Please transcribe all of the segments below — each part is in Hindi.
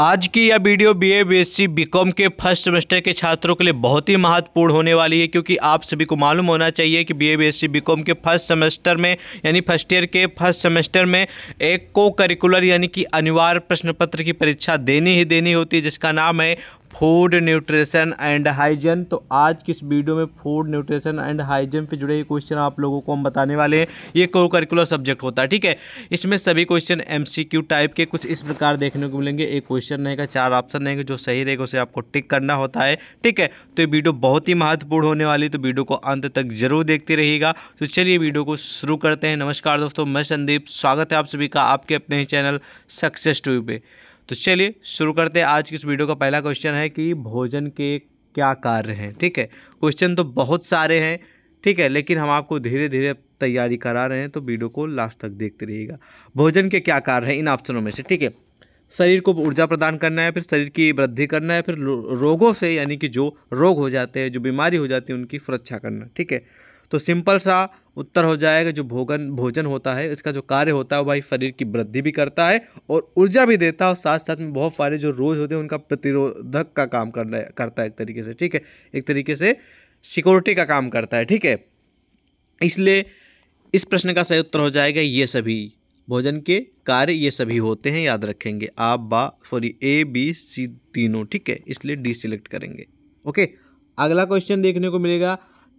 आज की यह video B A B S C B com के फर्स्ट सेमेस्टर के छात्रों के लिए बहुत ही महत्वपूर्ण होने वाली है क्योंकि आप सभी को मालूम होना चाहिए कि B A B S C B com के फर्स्ट सेमेस्टर में यानी फर्स्ट ईयर के फर्स्ट सेमेस्टर में एक को करिकुलर यानी कि अनिवार्य प्रश्न पत्र की परीक्षा देनी ही देनी होती है जिसका नाम है फूड न्यूट्रिशन एंड हाइजन तो आज किस वीडियो में फूड न्यूट्रिशन एंड हाइजन पे जुड़े क्वेश्चन आप लोगों को हम बताने वाले हैं ये को करिकुलर सब्जेक्ट होता है ठीक है इसमें सभी क्वेश्चन एमसीक्यू टाइप के कुछ इस प्रकार देखने को मिलेंगे एक क्वेश्चन रहेगा चार ऑप्शन रहेंगे जो सही रहेगा उसे आपको टिक करना होता है ठीक है तो ये वीडियो बहुत ही महत्वपूर्ण होने वाली तो वीडियो को अंत तक जरूर देखते रहेगा तो चलिए वीडियो को शुरू करते हैं नमस्कार दोस्तों मैं संदीप स्वागत है आप सभी का आपके अपने चैनल सक्सेस टू पे तो चलिए शुरू करते हैं आज की इस वीडियो का पहला क्वेश्चन है कि भोजन के क्या कार्य हैं ठीक है क्वेश्चन तो बहुत सारे हैं ठीक है लेकिन हम आपको धीरे धीरे तैयारी करा रहे हैं तो वीडियो को लास्ट तक देखते रहिएगा भोजन के क्या कार्य हैं इन ऑप्शनों में से ठीक है शरीर को ऊर्जा प्रदान करना है फिर शरीर की वृद्धि करना है फिर रोगों से यानी कि जो रोग हो जाते हैं जो बीमारी हो जाती है उनकी सुरक्षा करना ठीक है तो सिंपल सा उत्तर हो जाएगा जो भोगन भोजन होता है इसका जो कार्य होता है भाई शरीर की वृद्धि भी करता है और ऊर्जा भी देता है और साथ साथ में बहुत सारे जो रोज होते हैं उनका प्रतिरोधक का काम करना करता है एक तरीके से ठीक है एक तरीके से सिक्योरिटी का काम करता है ठीक है इसलिए इस प्रश्न का सही उत्तर हो जाएगा ये सभी भोजन के कार्य ये सभी होते हैं याद रखेंगे आप बा सॉरी ए बी सी तीनों ठीक है इसलिए डी सिलेक्ट करेंगे ओके अगला क्वेश्चन देखने को मिलेगा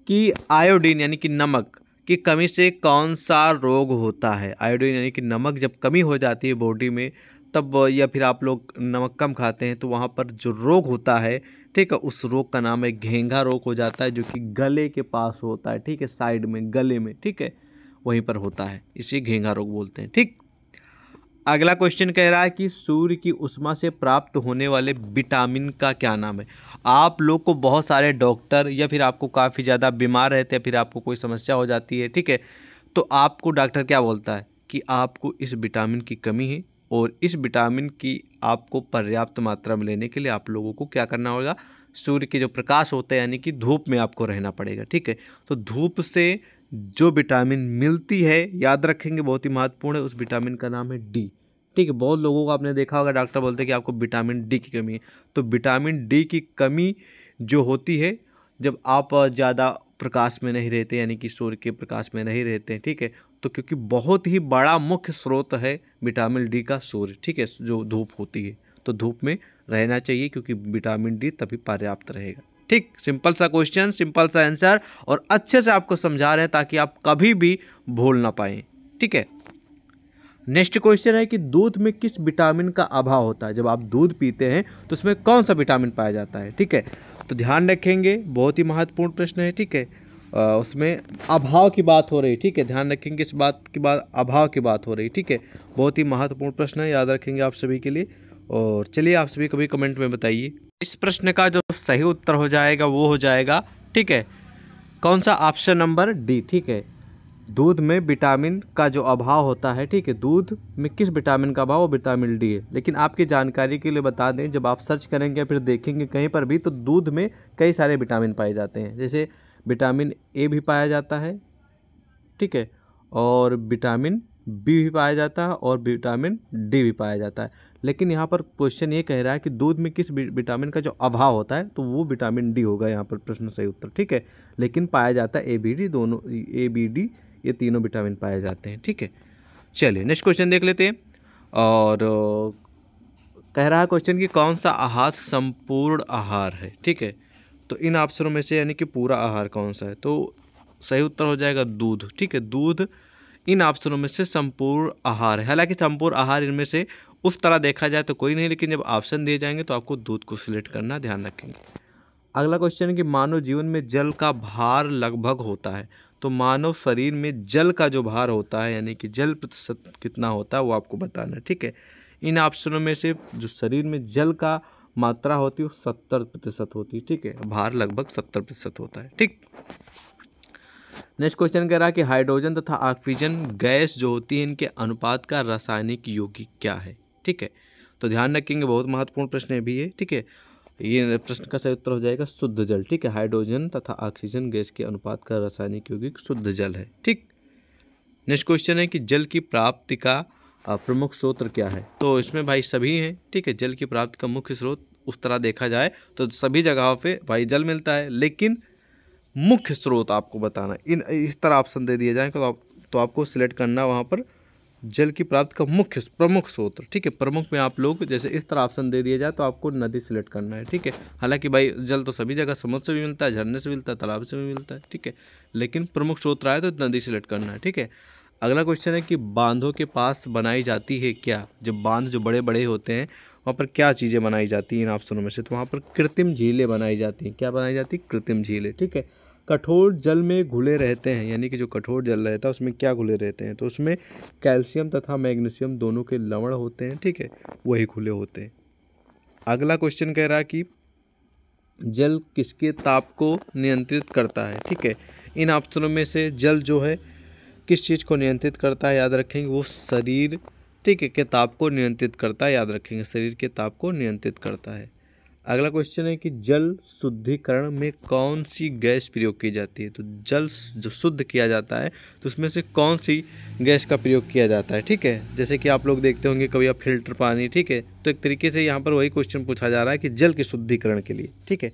कि आयोडीन यानी कि नमक की कमी से कौन सा रोग होता है आयोडीन यानी कि नमक जब कमी हो जाती है बॉडी में तब या फिर आप लोग नमक कम खाते हैं तो वहाँ पर जो रोग होता है ठीक है उस रोग का नाम है घेंगा रोग हो जाता है जो कि गले के पास होता है ठीक है साइड में गले में ठीक है वहीं पर होता है इसे घेंगा रोग बोलते हैं ठीक अगला क्वेश्चन कह रहा है कि सूर्य की उष्मा से प्राप्त होने वाले विटामिन का क्या नाम है आप लोग को बहुत सारे डॉक्टर या फिर आपको काफ़ी ज़्यादा बीमार रहते हैं फिर आपको कोई समस्या हो जाती है ठीक है तो आपको डॉक्टर क्या बोलता है कि आपको इस विटामिन की कमी है और इस विटामिन की आपको पर्याप्त मात्रा में लेने के लिए आप लोगों को क्या करना होगा सूर्य के जो प्रकाश होते हैं यानी कि धूप में आपको रहना पड़ेगा ठीक है तो धूप से जो विटामिन मिलती है याद रखेंगे बहुत ही महत्वपूर्ण है उस विटामिन का नाम है डी ठीक है बहुत लोगों को आपने देखा होगा डॉक्टर बोलते हैं कि आपको विटामिन डी की कमी है तो विटामिन डी की कमी जो होती है जब आप ज़्यादा प्रकाश में नहीं रहते यानी कि सूर्य के प्रकाश में नहीं रहते हैं ठीक है तो क्योंकि बहुत ही बड़ा मुख्य स्रोत है विटामिन डी का सूर्य ठीक है जो धूप होती है तो धूप में रहना चाहिए क्योंकि विटामिन डी तभी पर्याप्त रहेगा ठीक सिंपल सा क्वेश्चन सिंपल सा आंसर और अच्छे से आपको समझा रहे हैं ताकि आप कभी भी भूल ना पाएँ ठीक है नेक्स्ट क्वेश्चन है कि दूध में किस विटामिन का अभाव होता है जब आप दूध पीते हैं तो उसमें कौन सा विटामिन पाया जाता है ठीक है तो ध्यान रखेंगे बहुत ही महत्वपूर्ण प्रश्न है ठीक है उसमें अभाव की बात हो रही ठीक है ध्यान रखेंगे इस बात की बात अभाव की बात हो रही ठीक है बहुत ही महत्वपूर्ण प्रश्न है याद रखेंगे आप सभी के लिए और चलिए आप सभी कभी कमेंट में बताइए इस प्रश्न का जो सही उत्तर हो जाएगा वो हो जाएगा ठीक है कौन सा ऑप्शन नंबर डी ठीक है दूध में विटामिन का जो अभाव होता है ठीक है दूध में किस विटामिन का अभाव वो विटामिन डी है लेकिन आपकी जानकारी के लिए बता दें जब आप सर्च करेंगे या फिर देखेंगे कहीं पर भी तो दूध में कई सारे विटामिन पाए जाते हैं जैसे विटामिन ए भी पाया जाता है ठीक है और विटामिन बी भी पाया जाता है और विटामिन डी भी पाया जाता है लेकिन यहाँ पर क्वेश्चन ये कह रहा है कि दूध में किस विटामिन का जो अभाव होता है तो वो विटामिन डी होगा यहाँ पर प्रश्न सही उत्तर ठीक है लेकिन पाया जाता है ए बी डी दोनों ए बी डी ये तीनों विटामिन पाए जाते हैं ठीक है चलिए नेक्स्ट क्वेश्चन देख लेते हैं और कह रहा है क्वेश्चन कि कौन सा आहार संपूर्ण आहार है ठीक है तो इन ऑप्शनों में से यानी कि पूरा आहार कौन सा है तो सही उत्तर हो जाएगा दूध ठीक है दूध इन ऑप्शनों में से संपूर्ण आहार है हालांकि संपूर्ण आहार इनमें से उस तरह देखा जाए तो कोई नहीं लेकिन जब ऑप्शन दिए जाएंगे तो आपको दूध को सिलेक्ट करना ध्यान रखेंगे अगला क्वेश्चन है कि मानव जीवन में जल का भार लगभग होता है तो मानव शरीर में जल का जो भार होता है यानी कि जल प्रतिशत कितना होता है वो आपको बताना ठीक है इन ऑप्शनों में से जो शरीर में जल का मात्रा होती है वो सत्तर प्रतिशत होती है ठीक है भार लगभग सत्तर प्रतिशत होता है ठीक नेक्स्ट क्वेश्चन कह रहा है कि हाइड्रोजन तथा ऑक्सीजन गैस जो होती है इनके अनुपात का रासायनिक योगी क्या है ठीक है तो ध्यान रखेंगे बहुत महत्वपूर्ण प्रश्न भी है ठीक है ये प्रश्न का सही उत्तर हो जाएगा शुद्ध जल ठीक है हाइड्रोजन तथा ऑक्सीजन गैस के अनुपात का रासायनिक यौगिक शुद्ध जल है ठीक नेक्स्ट क्वेश्चन है कि जल की प्राप्ति का प्रमुख स्रोत क्या है तो इसमें भाई सभी हैं ठीक है जल की प्राप्ति का मुख्य स्रोत उस तरह देखा जाए तो सभी जगहों पे भाई जल मिलता है लेकिन मुख्य स्रोत आपको बताना इन इस तरह ऑप्शन दे दिए जाएँ तो, आप, तो आपको सिलेक्ट करना वहाँ पर जल की प्राप्ति का मुख्य प्रमुख स्रोत ठीक है प्रमुख में आप लोग जैसे इस तरह ऑप्शन दे दिया जाए तो आपको नदी सिलेक्ट करना है ठीक है हालांकि भाई जल तो सभी जगह समुद्र से भी मिलता है झरने से मिलता है तालाब से भी मिलता है ठीक है लेकिन प्रमुख स्रोत आए तो नदी सिलेक्ट करना है ठीक है अगला क्वेश्चन है कि बांधों के पास बनाई जाती है क्या जब बांध जो बड़े बड़े होते हैं वहाँ पर क्या चीज़ें बनाई जाती हैं इन ऑप्शनों में से तो वहाँ पर कृत्रिम झीलें बनाई जाती हैं क्या बनाई जाती है कृत्रिम झीलें ठीक है कठोर जल में घुले रहते हैं यानी कि जो कठोर जल रहता है उसमें क्या घुले रहते हैं तो उसमें कैल्शियम तथा मैग्नीशियम दोनों के लवण होते हैं ठीक है वही घुले होते हैं अगला क्वेश्चन कह रहा है कि जल किसके ताप को नियंत्रित करता है ठीक है इन ऑप्शनों में से जल जो है किस चीज़ को नियंत्रित करता है याद रखेंगे वो शरीर ठीक है के ताप को नियंत्रित करता है याद रखेंगे शरीर के ताप को नियंत्रित करता है अगला क्वेश्चन है कि जल शुद्धिकरण में कौन सी गैस प्रयोग की जाती है तो जल जो शुद्ध किया जाता है तो उसमें से कौन सी गैस का प्रयोग किया जाता है ठीक है जैसे कि आप लोग देखते होंगे कभी आप फिल्टर पानी ठीक है तो एक तरीके से यहाँ पर वही क्वेश्चन पूछा जा रहा है कि जल के शुद्धिकरण के लिए ठीक है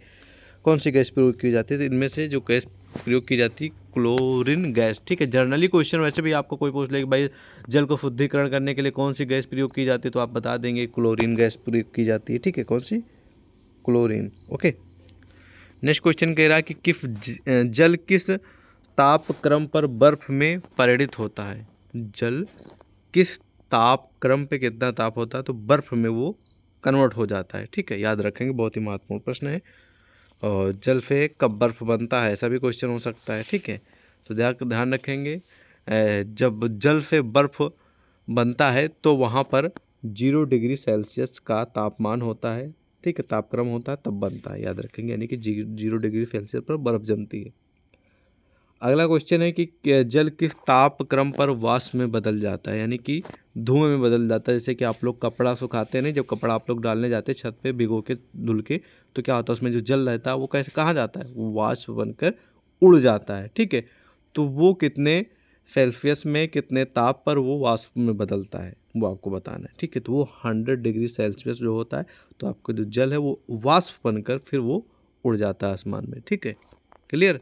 कौन सी गैस प्रयोग की जाती है तो इनमें से जो गैस प्रयोग की जाती है क्लोरीन गैस ठीक है जर्नली क्वेश्चन वैसे भी आपको कोई पूछ ले कि भाई जल को शुद्धिकरण करने के लिए कौन सी गैस प्रयोग की जाती है तो आप बता देंगे क्लोरीन गैस प्रयोग की जाती है ठीक है कौन सी क्लोरीन ओके नेक्स्ट क्वेश्चन कह रहा है कि किफ जल किस ताप क्रम पर बर्फ में परिणित होता है जल किस ताप क्रम पे कितना ताप होता है तो बर्फ में वो कन्वर्ट हो जाता है ठीक है याद रखेंगे बहुत ही महत्वपूर्ण प्रश्न है और जल से कब बर्फ बनता है ऐसा भी क्वेश्चन हो सकता है ठीक है तो ध्यान रखेंगे जब जल से बर्फ बनता है तो वहाँ पर जीरो डिग्री सेल्सियस का तापमान होता है ठीक है तापक्रम होता है तब बनता है याद रखेंगे यानी कि जीरो डिग्री सेल्सियस पर बर्फ़ जमती है अगला क्वेश्चन है कि जल किस तापक्रम पर वाष्प में बदल जाता है यानी कि धुएं में बदल जाता है जैसे कि आप लोग कपड़ा सुखाते हैं ना जब कपड़ा आप लोग डालने जाते हैं छत पे भिगो के धुल के तो क्या होता है उसमें जो जल रहता है वो कैसे कहाँ जाता है वो वाष्प बनकर उड़ जाता है ठीक है तो वो कितने सेल्सियस में कितने ताप पर वो वाष्प में बदलता है वो आपको बताना है ठीक है तो वो हंड्रेड डिग्री सेल्सियस जो होता है तो आपका जो जल है वो वाष्प बनकर फिर वो उड़ जाता है आसमान में ठीक है क्लियर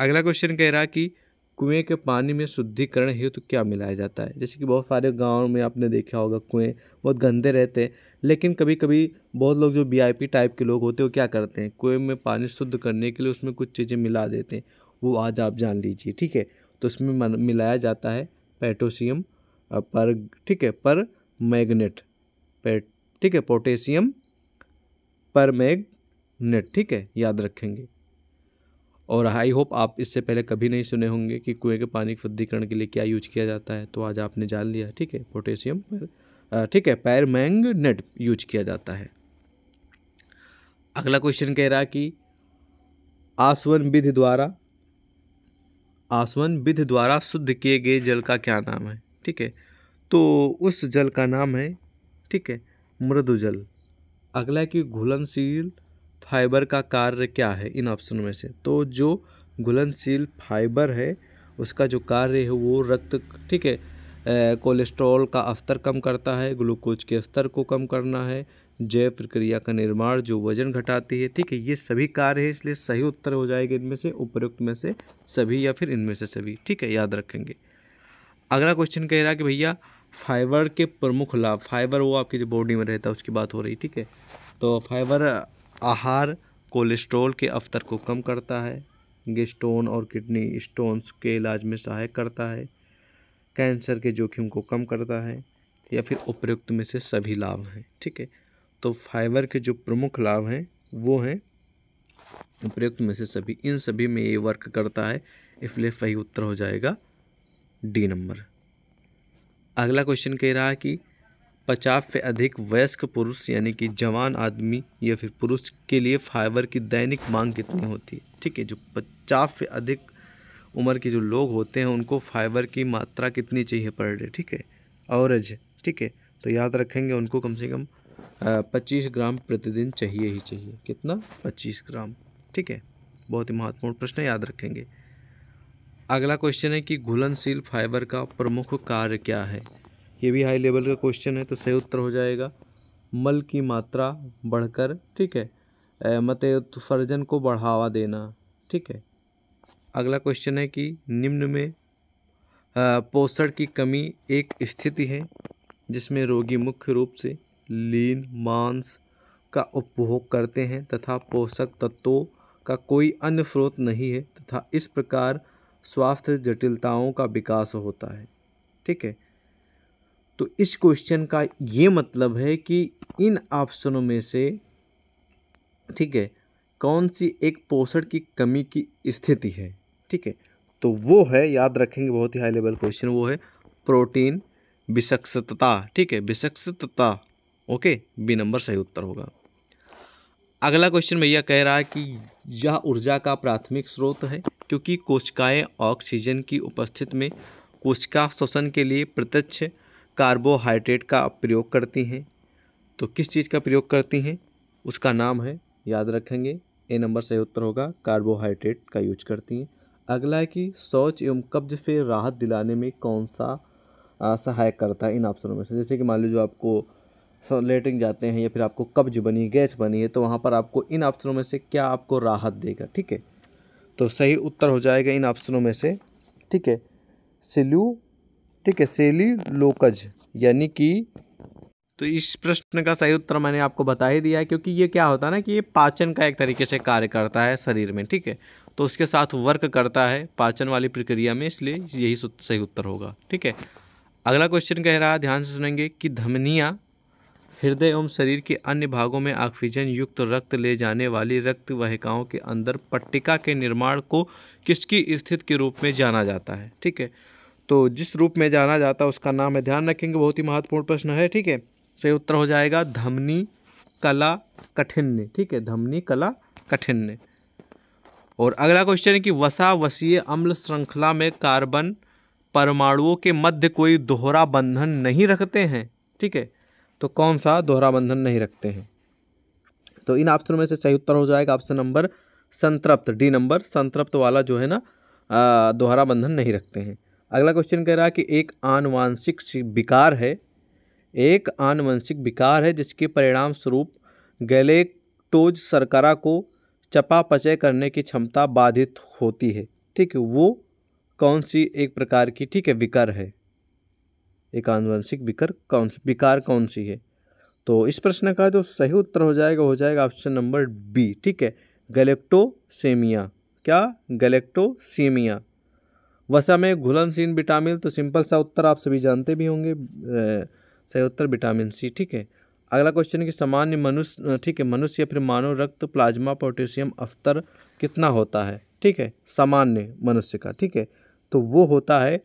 अगला क्वेश्चन कह रहा कि कुएं के पानी में शुद्धिकरण हेतु तो क्या मिलाया जाता है जैसे कि बहुत सारे गाँव में आपने देखा होगा कुएँ बहुत गंदे रहते हैं लेकिन कभी कभी बहुत लोग जो वी टाइप के लोग होते हैं वो क्या करते हैं कुएँ में पानी शुद्ध करने के लिए उसमें कुछ चीज़ें मिला देते हैं वो आज आप जान लीजिए ठीक है तो इसमें मिलाया जाता है पैटोशियम पर ठीक है पर मैगनेट ठीक है पोटेशियम पर मैगनेट ठीक है याद रखेंगे और आई होप आप इससे पहले कभी नहीं सुने होंगे कि कुएं के पानी के शुद्धिकरण के लिए क्या यूज किया जाता है तो आज आपने जान लिया ठीक है पोटेशियम पर ठीक है पैर मैंगनेट यूज किया जाता है अगला क्वेश्चन कह रहा कि आसवन विधि द्वारा आसवन विधि द्वारा शुद्ध किए गए जल का क्या नाम है ठीक है तो उस जल का नाम है ठीक है मृदु जल अगला कि घुलनशील फाइबर का कार्य क्या है इन ऑप्शनों में से तो जो घुलनशील फाइबर है उसका जो कार्य है वो रक्त ठीक है कोलेस्ट्रॉल का स्तर कम करता है ग्लूकोज के स्तर को कम करना है जैव प्रक्रिया का निर्माण जो वजन घटाती है ठीक है ये सभी कार्य है इसलिए सही उत्तर हो जाएगा इनमें से उपयुक्त में से सभी या फिर इनमें से सभी ठीक है याद रखेंगे अगला क्वेश्चन कह रहा है कि भैया फाइबर के प्रमुख लाभ फाइबर वो आपकी जो बॉडी में रहता है उसकी बात हो रही ठीक है तो फाइबर आहार कोलेस्ट्रोल के अवतर को कम करता है गेस्टोन और किडनी स्टोन्स के इलाज में सहायक करता है कैंसर के जोखिम को कम करता है या फिर उपयुक्त में से सभी लाभ हैं ठीक है तो फाइबर के जो प्रमुख लाभ हैं वो हैं उपयुक्त में से सभी इन सभी में ये वर्क करता है इसलिए सही उत्तर हो जाएगा डी नंबर अगला क्वेश्चन कह रहा है कि पचास से अधिक वयस्क पुरुष यानी कि जवान आदमी या फिर पुरुष के लिए फाइबर की दैनिक मांग कितनी होती है ठीक है जो पचास से अधिक उम्र के जो लोग होते हैं उनको फाइबर की मात्रा कितनी चाहिए पर डे ठीक है औरज ठीक है तो याद रखेंगे उनको कम से कम पच्चीस ग्राम प्रतिदिन चाहिए ही चाहिए कितना पच्चीस ग्राम ठीक है बहुत ही महत्वपूर्ण प्रश्न याद रखेंगे अगला क्वेश्चन है कि घुलनशील फाइबर का प्रमुख कार्य क्या है ये भी हाई लेवल का क्वेश्चन है तो सही उत्तर हो जाएगा मल की मात्रा बढ़कर ठीक है मत उत्सर्जन को बढ़ावा देना ठीक है अगला क्वेश्चन है कि निम्न में पोषण की कमी एक स्थिति है जिसमें रोगी मुख्य रूप से लीन मांस का उपभोग करते हैं तथा पोषक तत्वों का कोई अन्य स्रोत नहीं है तथा इस प्रकार स्वास्थ्य जटिलताओं का विकास होता है ठीक है तो इस क्वेश्चन का ये मतलब है कि इन ऑप्शनों में से ठीक है कौन सी एक पोषण की कमी की स्थिति है ठीक है तो वो है याद रखेंगे बहुत ही हाई लेवल क्वेश्चन वो है प्रोटीन विषक्षतता ठीक है विषक्षतता ओके बी नंबर सही उत्तर होगा अगला क्वेश्चन भैया कह रहा है कि यह ऊर्जा का प्राथमिक स्रोत है क्योंकि कोशिकाएं ऑक्सीजन की उपस्थिति में कोशिका श्वसन के लिए प्रत्यक्ष कार्बोहाइड्रेट का प्रयोग करती हैं तो किस चीज़ का प्रयोग करती हैं उसका नाम है याद रखेंगे ए नंबर सही उत्तर होगा कार्बोहाइड्रेट का यूज करती हैं अगला है कि शौच एवं कब्ज से राहत दिलाने में कौन सा सहायक करता है इन ऑप्शनों में से जैसे कि मान लीजिए आपको लेटिंग जाते हैं या फिर आपको कब्ज बनी गैस बनी है तो वहाँ पर आपको इन ऑप्शनों में से क्या आपको राहत देगा ठीक है तो सही उत्तर हो जाएगा इन ऑप्शनों में से ठीक है सिल्यू ठीक है सेली लोकज यानी कि तो इस प्रश्न का सही उत्तर मैंने आपको बता ही दिया है क्योंकि ये क्या होता है ना कि ये पाचन का एक तरीके से कार्य करता है शरीर में ठीक है तो उसके साथ वर्क करता है पाचन वाली प्रक्रिया में इसलिए यही सही उत्तर होगा ठीक है अगला क्वेश्चन कह रहा है ध्यान से सुनेंगे कि धमनिया हृदय एवं शरीर के अन्य भागों में ऑक्सीजन युक्त रक्त ले जाने वाली रक्त वाहिकाओं के अंदर पट्टिका के निर्माण को किसकी स्थिति के रूप में जाना जाता है ठीक है तो जिस रूप में जाना जाता है उसका नाम है ध्यान रखेंगे बहुत ही महत्वपूर्ण प्रश्न है ठीक है सही उत्तर हो जाएगा धमनी कला कठिन्य ठीक है धमनी कला कठिन्य और अगला क्वेश्चन है कि वसा वसीय अम्ल श्रृंखला में कार्बन परमाणुओं के मध्य कोई दोहरा बंधन नहीं रखते हैं ठीक है तो कौन सा दोहरा बंधन नहीं रखते हैं तो इन ऑप्शनों में से सही उत्तर हो जाएगा ऑप्शन नंबर संतृप्त डी नंबर संतृप्त वाला जो है ना दोहरा बंधन नहीं रखते हैं अगला क्वेश्चन कह रहा है कि एक आनुवंशिक विकार है एक आनुवंशिक विकार है जिसके परिणाम स्वरूप गैलेक्टोज सरकारा को चपापचय करने की क्षमता बाधित होती है ठीक है वो कौन सी एक प्रकार की ठीक है विकार है एक आनुवंशिक विकार कौन सी विकार कौन सी है तो इस प्रश्न का जो सही उत्तर हो जाएगा हो जाएगा ऑप्शन नंबर बी ठीक है गलेक्टोसेमिया क्या गलेक्टोसीमिया वसा में घुलनशील विटामिन तो सिंपल सा उत्तर आप सभी जानते भी होंगे सही उत्तर विटामिन सी ठीक है अगला क्वेश्चन कि सामान्य मनुष्य ठीक है मनुष्य या फिर मानव रक्त प्लाज्मा पोटेशियम अफ्तर कितना होता है ठीक है सामान्य मनुष्य का ठीक है तो वो होता है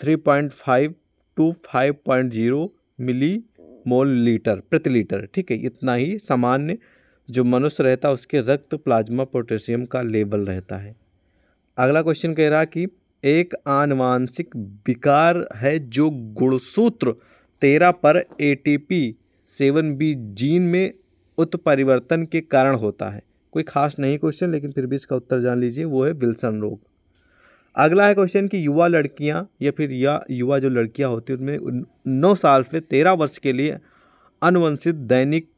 three point five two five point zero millimole litre प्रति लीटर ठीक है इतना ही सामान्य जो मनुष्य रहता है उसके रक्त प्लाज्मा पोटेशियम का लेवल रहता है अगला क्वेश्चन कह रहा कि एक आनुवांशिक विकार है जो गुणसूत्र तेरह पर एटीपी सेवन बी जीन में उत्परिवर्तन के कारण होता है कोई खास नहीं क्वेश्चन लेकिन फिर भी इसका उत्तर जान लीजिए वो है विल्सन रोग अगला है क्वेश्चन कि युवा लड़कियां या फिर या युवा जो लड़कियां होती हैं उनमें नौ साल से तेरह वर्ष के लिए अनुवंशित दैनिक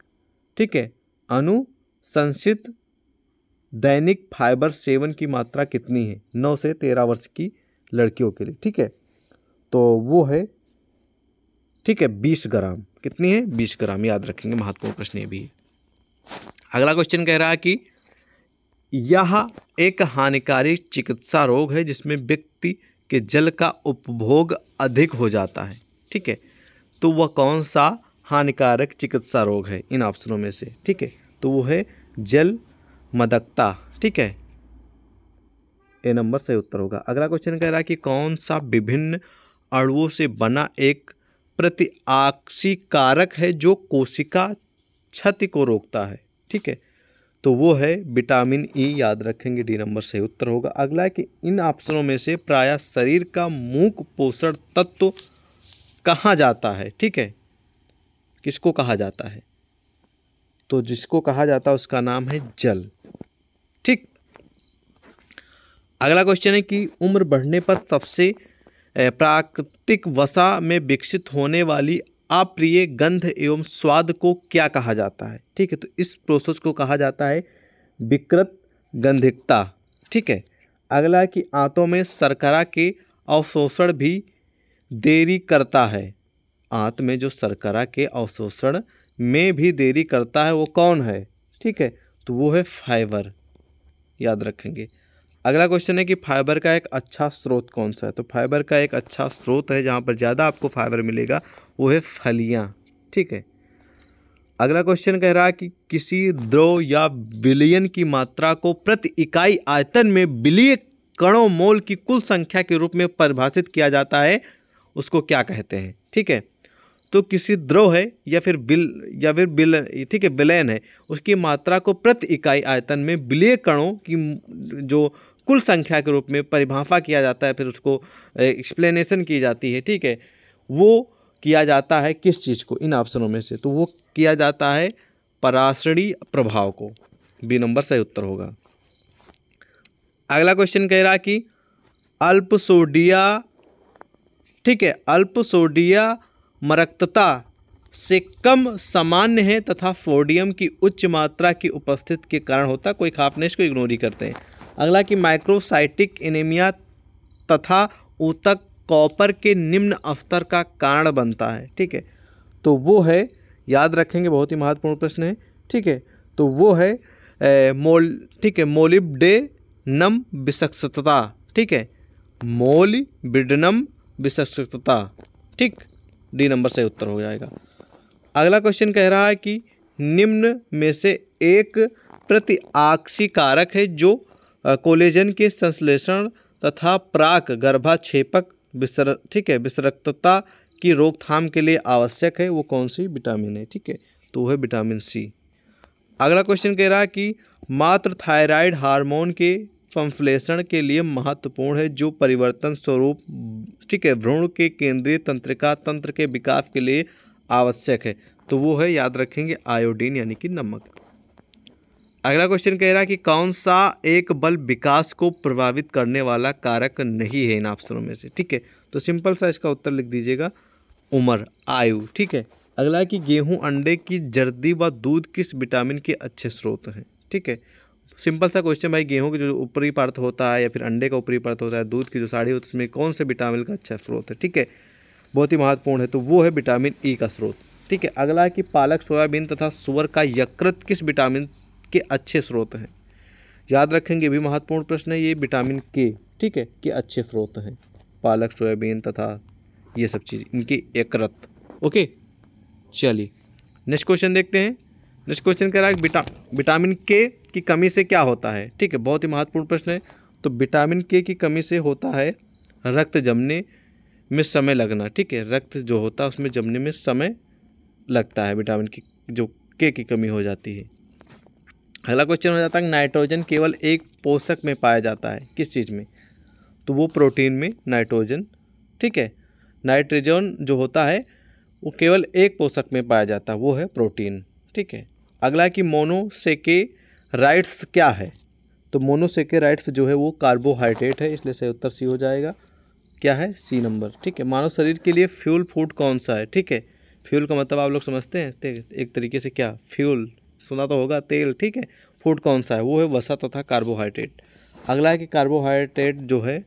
ठीक है अनुसंशित दैनिक फाइबर सेवन की मात्रा कितनी है नौ से तेरह वर्ष की लड़कियों के लिए ठीक है तो वो है ठीक है बीस ग्राम कितनी है बीस ग्राम याद रखेंगे महत्वपूर्ण प्रश्न ये भी है अगला क्वेश्चन कह रहा है कि यह एक हानिकारी चिकित्सा रोग है जिसमें व्यक्ति के जल का उपभोग अधिक हो जाता है ठीक है तो वह कौन सा हानिकारक चिकित्सा रोग है इन ऑप्शनों में से ठीक है तो वो है जल मदकता ठीक है ए नंबर सही उत्तर होगा अगला क्वेश्चन कह रहा है कि कौन सा विभिन्न अणुओं से बना एक प्रतिआक्सी कारक है जो कोशिका क्षति को रोकता है ठीक है तो वो है विटामिन ई e, याद रखेंगे डी नंबर सही उत्तर होगा अगला है कि इन ऑप्शनों में से प्रायः शरीर का मूक पोषण तत्व कहाँ जाता है ठीक है किसको कहा जाता है तो जिसको कहा जाता है उसका नाम है जल ठीक अगला क्वेश्चन है कि उम्र बढ़ने पर सबसे प्राकृतिक वसा में विकसित होने वाली अप्रिय गंध एवं स्वाद को क्या कहा जाता है ठीक है तो इस प्रोसेस को कहा जाता है विकृत गंधिकता ठीक है अगला कि आंतों में शर्करा के अवशोषण भी देरी करता है आंत में जो शर्करा के अवशोषण में भी देरी करता है वो कौन है ठीक है तो वो है फाइबर याद रखेंगे अगला क्वेश्चन है कि फाइबर का एक अच्छा स्रोत कौन सा है तो फाइबर का एक अच्छा स्रोत है जहाँ पर ज़्यादा आपको फाइबर मिलेगा वो है फलियाँ ठीक है अगला क्वेश्चन कह रहा है कि किसी द्रव या विलयन की मात्रा को प्रति इकाई आयतन में विलीय कणों मोल की कुल संख्या के रूप में परिभाषित किया जाता है उसको क्या कहते हैं ठीक है तो किसी द्रव है या फिर बिल या फिर बिल ठीक है विलयन है उसकी मात्रा को प्रति इकाई आयतन में विलय कणों की जो कुल संख्या के रूप में परिभाषा किया जाता है फिर उसको एक्सप्लेनेशन की जाती है ठीक है वो किया जाता है किस चीज़ को इन ऑप्शनों में से तो वो किया जाता है पराश्रणी प्रभाव को बी नंबर सही उत्तर होगा अगला क्वेश्चन कह रहा कि अल्पसोडिया ठीक है अल्पसोडिया मरक्तता से कम सामान्य है तथा फोडियम की उच्च मात्रा की उपस्थिति के कारण होता कोई खापने इसको इग्नोर ही करते हैं अगला कि माइक्रोसाइटिक एनीमिया तथा ऊतक कॉपर के निम्न अवतर का कारण बनता है ठीक है तो वो है याद रखेंगे बहुत ही महत्वपूर्ण प्रश्न है ठीक है तो वो है ए, मोल ठीक है मोलिबडे नम विषक्षता ठीक है मोलिबिडनम विषक्षता ठीक डी नंबर से उत्तर हो जाएगा अगला क्वेश्चन कह रहा है कि निम्न में से एक आक्षी कारक है जो कोलेजन के संश्लेषण तथा प्राक गर्भाक्षेपक बिस्तर ठीक है बिस्तरक्तता की रोकथाम के लिए आवश्यक है वो कौन सी विटामिन है ठीक है तो वह है विटामिन सी अगला क्वेश्चन कह रहा है कि मात्र थायराइड हार्मोन के संश्लेषण के लिए महत्वपूर्ण है जो परिवर्तन स्वरूप ठीक है भ्रूण के केंद्रीय तंत्रिका तंत्र के विकास के लिए आवश्यक है तो वो है याद रखेंगे आयोडीन यानी कि नमक अगला क्वेश्चन कह रहा है कि कौन सा एक बल विकास को प्रभावित करने वाला कारक नहीं है इन ऑप्शनों में से ठीक है तो सिंपल सा इसका उत्तर लिख दीजिएगा उम्र आयु ठीक है अगला है कि गेहूं अंडे की जर्दी व दूध किस विटामिन के अच्छे स्रोत हैं ठीक है सिंपल सा क्वेश्चन भाई गेहूं के जो ऊपरी परत होता है या फिर अंडे का ऊपरी पर्त होता है दूध की जो साड़ी होती है उसमें कौन से विटामिन का अच्छा स्रोत है ठीक है बहुत ही महत्वपूर्ण है तो वो है विटामिन ई e का स्रोत ठीक है अगला है कि पालक सोयाबीन तथा सुअर का यकृत किस विटामिन के अच्छे स्रोत हैं याद रखेंगे भी महत्वपूर्ण प्रश्न है ये विटामिन के ठीक है के अच्छे स्रोत हैं पालक सोयाबीन तथा ये सब चीज़ इनकी एकरत ओके चलिए नेक्स्ट क्वेश्चन देखते हैं नेक्स्ट क्वेश्चन कह रहा है विटा विटामिन के की कमी से क्या होता है ठीक है बहुत ही महत्वपूर्ण प्रश्न है तो विटामिन के की कमी से होता है रक्त जमने में समय लगना ठीक है रक्त जो होता है उसमें जमने में समय लगता है विटामिन की जो के की कमी हो जाती है अगला क्वेश्चन हो जाता है कि नाइट्रोजन केवल एक पोषक में पाया जाता है किस चीज़ में तो वो प्रोटीन में नाइट्रोजन ठीक है नाइट्रोजन जो होता है वो केवल एक पोषक में पाया जाता है वो है प्रोटीन ठीक है अगला कि मोनोसेके राइट्स क्या है तो मोनोसेके राइट्स जो है वो कार्बोहाइड्रेट है इसलिए सही उत्तर सी हो जाएगा क्या है सी नंबर ठीक है मानव शरीर के लिए फ्यूल फूड कौन सा है ठीक है फ्यूल का मतलब आप लोग समझते हैं एक तरीके से क्या फ्यूल सुना तो होगा तेल ठीक है फूड कौन सा है वो है वसा तथा कार्बोहाइड्रेट अगला है कि कार्बोहाइड्रेट जो है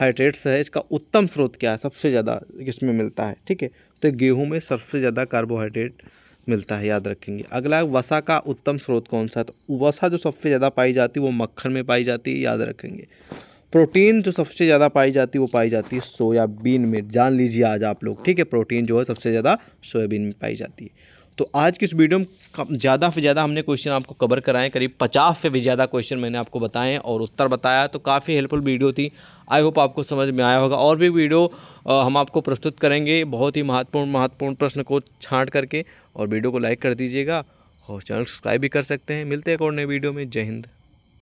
हाइड्रेट्स है इसका उत्तम स्रोत क्या है सबसे ज़्यादा इसमें मिलता है ठीक है तो गेहूँ में सबसे ज़्यादा कार्बोहाइड्रेट मिलता है याद रखेंगे अगला वसा का उत्तम स्रोत कौन सा है तो वसा जो सबसे ज़्यादा पाई जाती है वो मक्खन में पाई जाती है याद रखेंगे प्रोटीन जो सबसे ज़्यादा पाई जाती है वो पाई जाती है सोयाबीन में जान लीजिए आज आप लोग ठीक है प्रोटीन जो है सबसे ज़्यादा सोयाबीन में पाई जाती है तो आज की इस वीडियो में ज़्यादा से ज़्यादा हमने क्वेश्चन आपको कवर कराएं करीब पचास से भी ज़्यादा क्वेश्चन मैंने आपको बताएं और उत्तर बताया तो काफ़ी हेल्पफुल वीडियो थी आई होप आपको समझ में आया होगा और भी वीडियो हम आपको प्रस्तुत करेंगे बहुत ही महत्वपूर्ण महत्वपूर्ण प्रश्न को छाँट करके और वीडियो को लाइक कर दीजिएगा और चैनल सब्सक्राइब भी कर सकते हैं मिलते हैं एक और नए वीडियो में जय हिंद